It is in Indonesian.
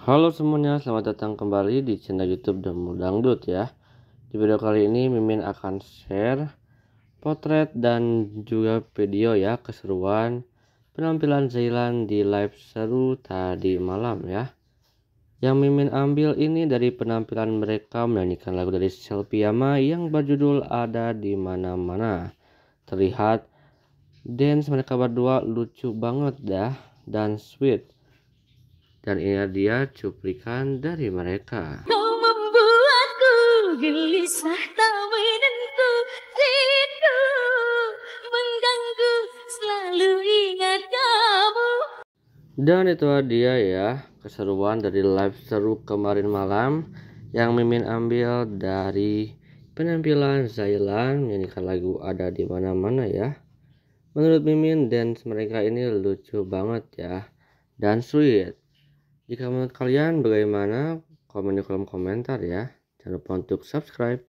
Halo semuanya, selamat datang kembali di channel YouTube Demo Dangdut ya. Di video kali ini Mimin akan share potret dan juga video ya keseruan penampilan Zailan di live seru tadi malam ya. Yang Mimin ambil ini dari penampilan mereka menyanyikan lagu dari Selpiyama yang berjudul Ada di Mana-mana. Terlihat dance mereka berdua lucu banget dah ya, dan sweet dan ini dia cuplikan dari mereka. Dan itu dia ya keseruan dari live seru kemarin malam yang Mimin ambil dari penampilan Zailan menyanyikan lagu ada di mana-mana ya. Menurut Mimin dance mereka ini lucu banget ya dan sweet. Jika menurut kalian bagaimana, komen di kolom komentar ya. Jangan lupa untuk subscribe.